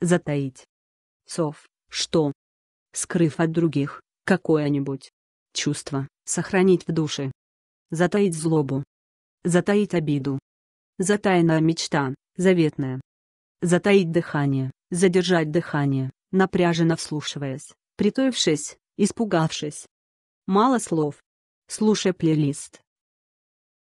затаить. Сов, что? Скрыв от других, какое-нибудь чувство, сохранить в душе. Затаить злобу. Затаить обиду. Затаянная мечта, заветная. Затаить дыхание, задержать дыхание, напряженно вслушиваясь, притоившись, испугавшись. Мало слов. Слушай плейлист.